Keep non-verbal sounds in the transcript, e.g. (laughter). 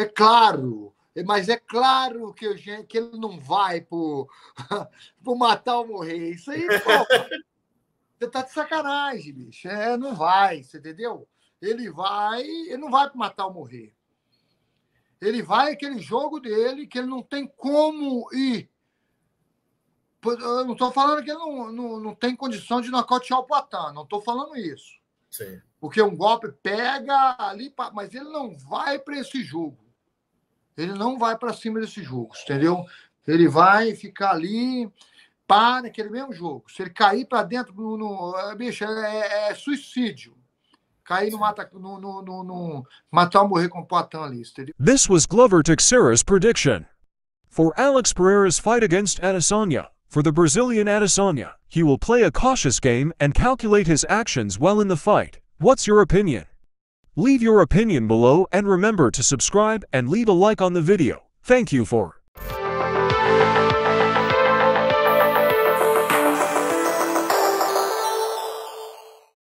É claro, mas é claro que, que ele não vai por, (laughs) por matar ou morrer. Isso aí, pô, você tá de sacanagem, bicho. É, não vai, você entendeu? Ele vai, ele não vai por matar ou morrer. Ele vai aquele jogo dele que ele não tem como ir. Eu não estou falando que ele não, não, não tem condição de nocautear o Poitin, não estou falando isso. Sim. Porque um golpe pega ali, mas ele não vai para esse jogo. Ele não vai para cima desses jogos, entendeu? Ele vai ficar ali, pá, naquele mesmo jogo. Se ele cair para dentro, no, no, eh, bicho, é, é, é suicídio. Cair no mata, no, no, no, no matar ou morrer com o Poitin ali, entendeu? This was Glover Teixeira's prediction. For Alex Pereira's fight against Adesanya, for the Brazilian Adesanya, he will play a cautious game and calculate his actions well in the fight. What's your opinion? Leave your opinion below and remember to subscribe and leave a like on the video. Thank you for